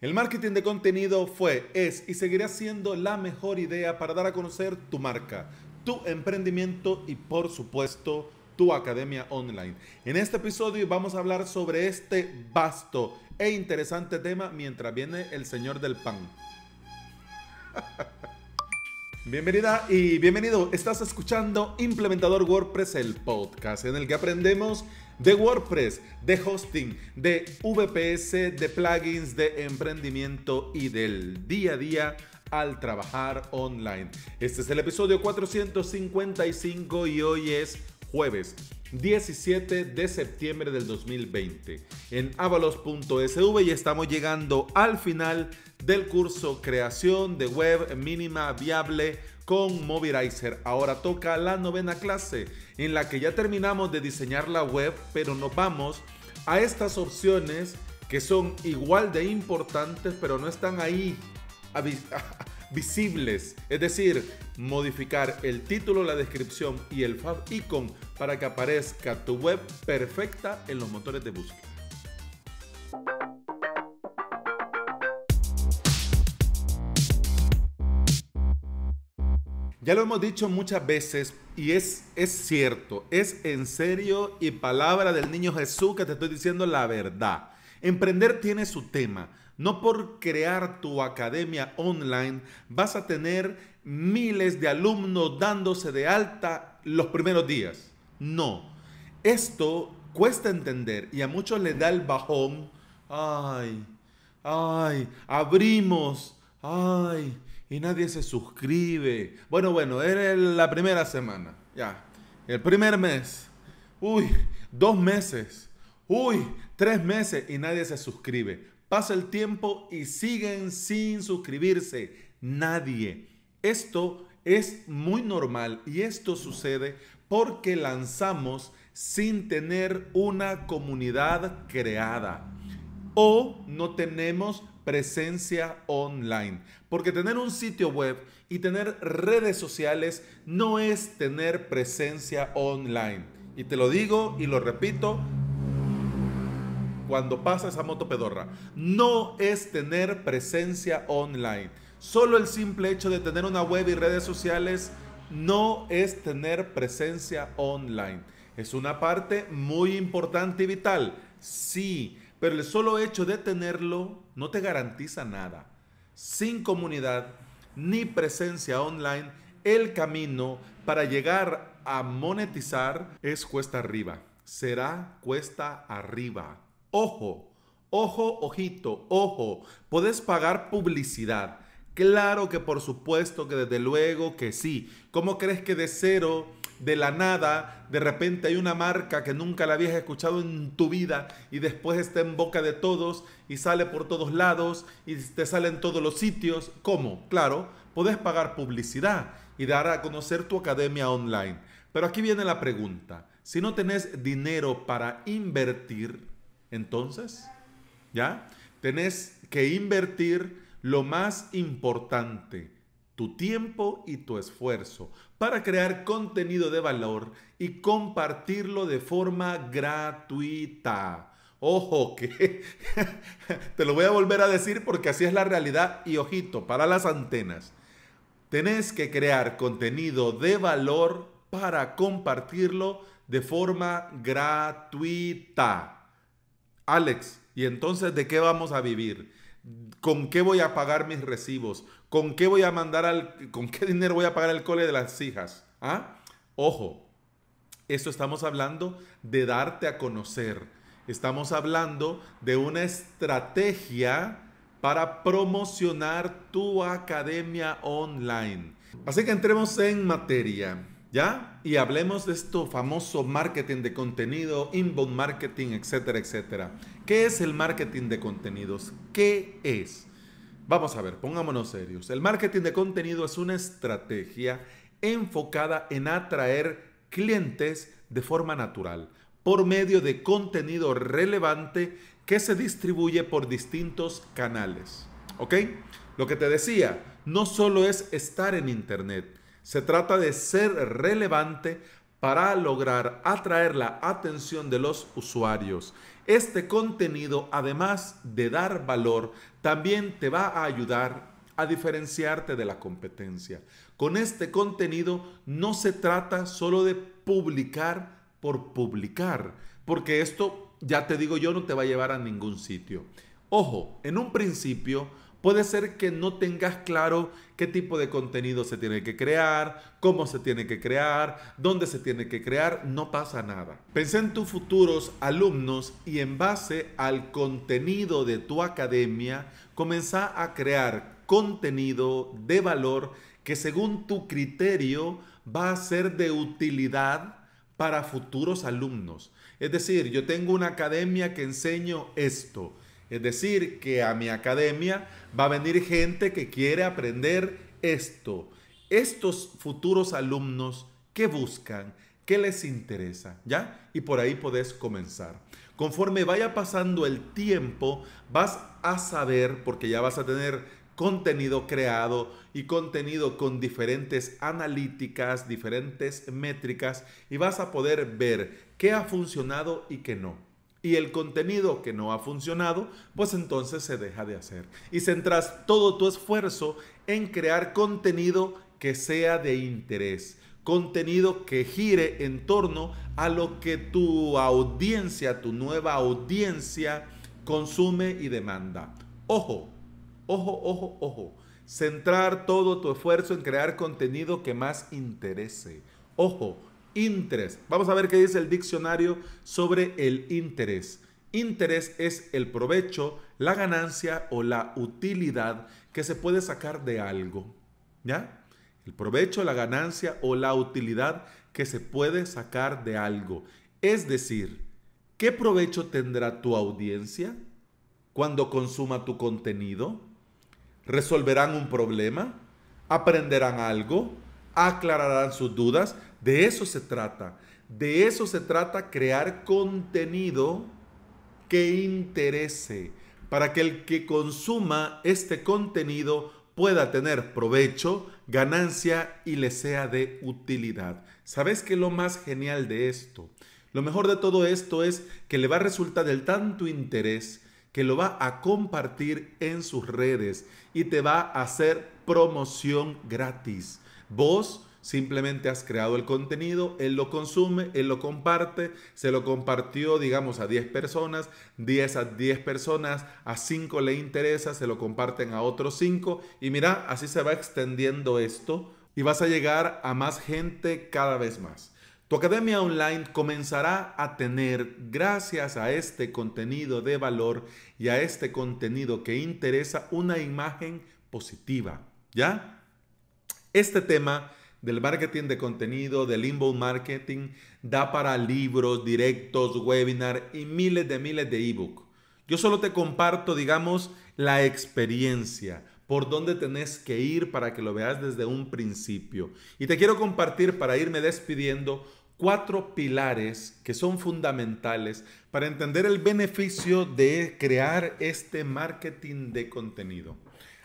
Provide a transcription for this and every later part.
El marketing de contenido fue, es y seguirá siendo la mejor idea para dar a conocer tu marca, tu emprendimiento y por supuesto tu academia online. En este episodio vamos a hablar sobre este vasto e interesante tema mientras viene el señor del pan. Bienvenida y bienvenido. Estás escuchando Implementador WordPress, el podcast en el que aprendemos de WordPress, de hosting, de VPS, de plugins, de emprendimiento y del día a día al trabajar online. Este es el episodio 455 y hoy es jueves 17 de septiembre del 2020. En avalos.sv y estamos llegando al final del curso Creación de Web Mínima Viable con Mobilizer. Ahora toca la novena clase en la que ya terminamos de diseñar la web, pero nos vamos a estas opciones que son igual de importantes, pero no están ahí visibles. Es decir, modificar el título, la descripción y el icon para que aparezca tu web perfecta en los motores de búsqueda. Ya lo hemos dicho muchas veces y es, es cierto, es en serio y palabra del niño Jesús que te estoy diciendo la verdad. Emprender tiene su tema. No por crear tu academia online vas a tener miles de alumnos dándose de alta los primeros días. No. Esto cuesta entender y a muchos les da el bajón. Ay, ay, abrimos. Ay, y nadie se suscribe. Bueno, bueno, era la primera semana, ya. El primer mes. Uy, dos meses. Uy, tres meses y nadie se suscribe. Pasa el tiempo y siguen sin suscribirse. Nadie. Esto es muy normal y esto sucede porque lanzamos sin tener una comunidad creada o no tenemos presencia online. Porque tener un sitio web y tener redes sociales no es tener presencia online. Y te lo digo y lo repito cuando pasa esa moto No es tener presencia online. Solo el simple hecho de tener una web y redes sociales no es tener presencia online. Es una parte muy importante y vital. Sí, pero el solo hecho de tenerlo no te garantiza nada. Sin comunidad ni presencia online, el camino para llegar a monetizar es cuesta arriba. Será cuesta arriba. Ojo, ojo, ojito, ojo. Puedes pagar publicidad Claro que por supuesto que desde luego que sí. ¿Cómo crees que de cero, de la nada, de repente hay una marca que nunca la habías escuchado en tu vida y después está en boca de todos y sale por todos lados y te sale en todos los sitios? ¿Cómo? Claro, puedes pagar publicidad y dar a conocer tu academia online. Pero aquí viene la pregunta. Si no tenés dinero para invertir, entonces, ¿ya? Tenés que invertir lo más importante, tu tiempo y tu esfuerzo para crear contenido de valor y compartirlo de forma gratuita. Ojo, que te lo voy a volver a decir porque así es la realidad y ojito, para las antenas. Tenés que crear contenido de valor para compartirlo de forma gratuita. Alex, ¿y entonces de qué vamos a vivir? ¿Con qué voy a pagar mis recibos? ¿Con qué voy a mandar al con qué dinero voy a pagar el cole de las hijas? ¿Ah? Ojo. Esto estamos hablando de darte a conocer. Estamos hablando de una estrategia para promocionar tu academia online. Así que entremos en materia. ¿Ya? Y hablemos de esto famoso marketing de contenido, inbound marketing, etcétera, etcétera. ¿Qué es el marketing de contenidos? ¿Qué es? Vamos a ver, pongámonos serios. El marketing de contenido es una estrategia enfocada en atraer clientes de forma natural, por medio de contenido relevante que se distribuye por distintos canales. ¿Ok? Lo que te decía, no solo es estar en Internet, se trata de ser relevante para lograr atraer la atención de los usuarios. Este contenido, además de dar valor, también te va a ayudar a diferenciarte de la competencia. Con este contenido no se trata solo de publicar por publicar, porque esto, ya te digo yo, no te va a llevar a ningún sitio. Ojo, en un principio, Puede ser que no tengas claro qué tipo de contenido se tiene que crear, cómo se tiene que crear, dónde se tiene que crear, no pasa nada. Pensé en tus futuros alumnos y en base al contenido de tu academia, comenzá a crear contenido de valor que según tu criterio va a ser de utilidad para futuros alumnos. Es decir, yo tengo una academia que enseño esto es decir, que a mi academia va a venir gente que quiere aprender esto. Estos futuros alumnos, ¿qué buscan? ¿Qué les interesa? ¿Ya? Y por ahí podés comenzar. Conforme vaya pasando el tiempo, vas a saber, porque ya vas a tener contenido creado y contenido con diferentes analíticas, diferentes métricas, y vas a poder ver qué ha funcionado y qué no y el contenido que no ha funcionado, pues entonces se deja de hacer. Y centras todo tu esfuerzo en crear contenido que sea de interés, contenido que gire en torno a lo que tu audiencia, tu nueva audiencia consume y demanda. Ojo, ojo, ojo, ojo. Centrar todo tu esfuerzo en crear contenido que más interese. Ojo, interés. Vamos a ver qué dice el diccionario sobre el interés. Interés es el provecho, la ganancia o la utilidad que se puede sacar de algo. ¿Ya? El provecho, la ganancia o la utilidad que se puede sacar de algo. Es decir, ¿qué provecho tendrá tu audiencia cuando consuma tu contenido? ¿Resolverán un problema? ¿Aprenderán algo? aclararán sus dudas. De eso se trata. De eso se trata crear contenido que interese para que el que consuma este contenido pueda tener provecho, ganancia y le sea de utilidad. ¿Sabes qué lo más genial de esto? Lo mejor de todo esto es que le va a resultar del tanto interés que lo va a compartir en sus redes y te va a hacer promoción gratis. Vos simplemente has creado el contenido, él lo consume, él lo comparte, se lo compartió, digamos, a 10 personas, 10 a 10 personas, a 5 le interesa, se lo comparten a otros 5 y mira, así se va extendiendo esto y vas a llegar a más gente cada vez más. Tu academia online comenzará a tener, gracias a este contenido de valor y a este contenido que interesa, una imagen positiva. ¿Ya? Este tema del marketing de contenido, del inbound marketing, da para libros, directos, webinar y miles de miles de ebook. Yo solo te comparto, digamos, la experiencia, por dónde tenés que ir para que lo veas desde un principio. Y te quiero compartir para irme despidiendo cuatro pilares que son fundamentales para entender el beneficio de crear este marketing de contenido.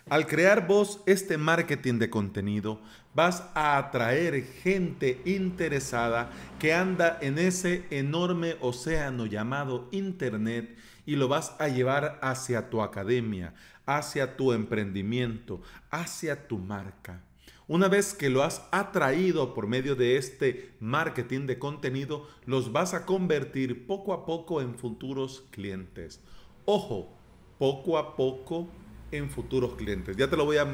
Al crear vos este marketing de contenido, vas a atraer gente interesada que anda en ese enorme océano llamado Internet y lo vas a llevar hacia tu academia, hacia tu emprendimiento, hacia tu marca. Una vez que lo has atraído por medio de este marketing de contenido, los vas a convertir poco a poco en futuros clientes. Ojo, poco a poco en futuros clientes. Ya te lo voy a...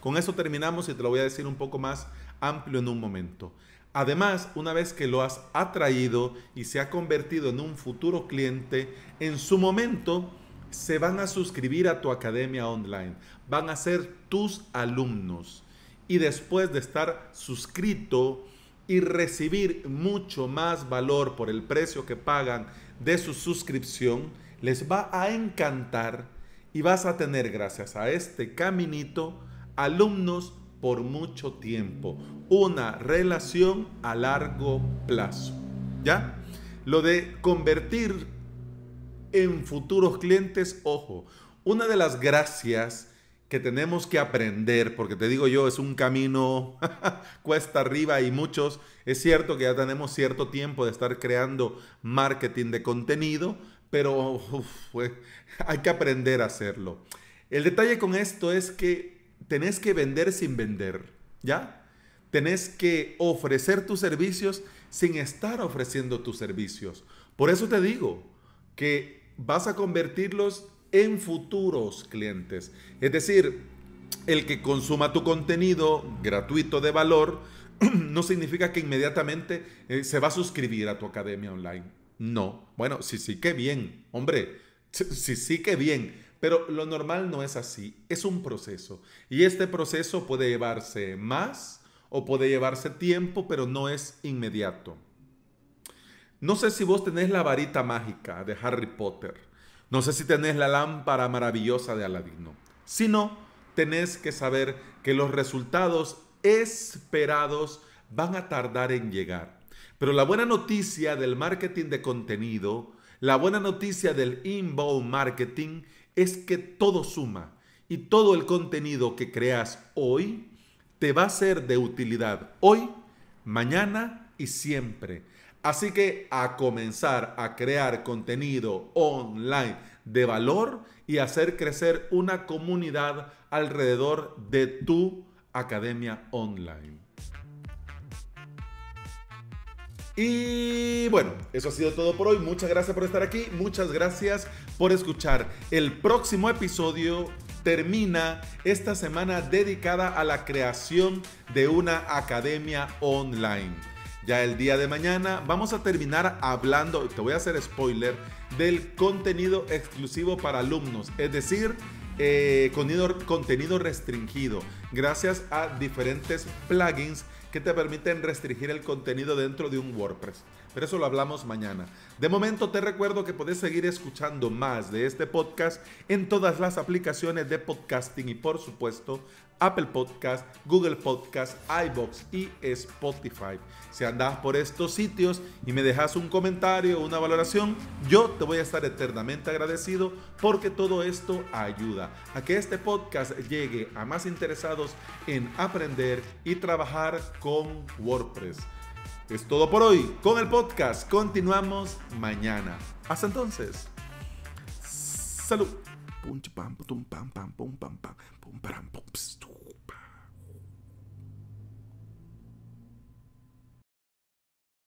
Con eso terminamos y te lo voy a decir un poco más amplio en un momento. Además, una vez que lo has atraído y se ha convertido en un futuro cliente, en su momento se van a suscribir a tu academia online. Van a ser tus alumnos. Y después de estar suscrito y recibir mucho más valor por el precio que pagan de su suscripción, les va a encantar y vas a tener, gracias a este caminito, alumnos por mucho tiempo, una relación a largo plazo. ¿Ya? Lo de convertir en futuros clientes, ojo, una de las gracias que tenemos que aprender, porque te digo yo, es un camino cuesta arriba y muchos, es cierto que ya tenemos cierto tiempo de estar creando marketing de contenido, pero hay que aprender a hacerlo. El detalle con esto es que tenés que vender sin vender, ¿ya? Tenés que ofrecer tus servicios sin estar ofreciendo tus servicios. Por eso te digo que vas a convertirlos en futuros clientes. Es decir, el que consuma tu contenido gratuito de valor no significa que inmediatamente eh, se va a suscribir a tu academia online. No. Bueno, sí, sí, qué bien. Hombre, sí, sí, qué bien. Pero lo normal no es así. Es un proceso. Y este proceso puede llevarse más o puede llevarse tiempo, pero no es inmediato. No sé si vos tenés la varita mágica de Harry Potter. No sé si tenés la lámpara maravillosa de Aladino. Si no, tenés que saber que los resultados esperados van a tardar en llegar. Pero la buena noticia del marketing de contenido, la buena noticia del inbound marketing es que todo suma y todo el contenido que creas hoy te va a ser de utilidad hoy, mañana y siempre. Así que a comenzar a crear contenido online de valor y hacer crecer una comunidad alrededor de tu academia online. Y bueno, eso ha sido todo por hoy. Muchas gracias por estar aquí. Muchas gracias por escuchar. El próximo episodio termina esta semana dedicada a la creación de una academia online. Ya el día de mañana vamos a terminar hablando, te voy a hacer spoiler, del contenido exclusivo para alumnos, es decir, eh, contenido restringido, gracias a diferentes plugins que te permiten restringir el contenido dentro de un WordPress. Pero eso lo hablamos mañana. De momento te recuerdo que puedes seguir escuchando más de este podcast en todas las aplicaciones de podcasting y por supuesto Apple Podcast, Google Podcast, iBox y Spotify. Si andas por estos sitios y me dejas un comentario o una valoración, yo te voy a estar eternamente agradecido porque todo esto ayuda a que este podcast llegue a más interesados en aprender y trabajar con WordPress. Es todo por hoy con el podcast. Continuamos mañana. Hasta entonces. Salud. Boom, bam, boom, bam, bam, boom, bam, bam, boom, bam, boom,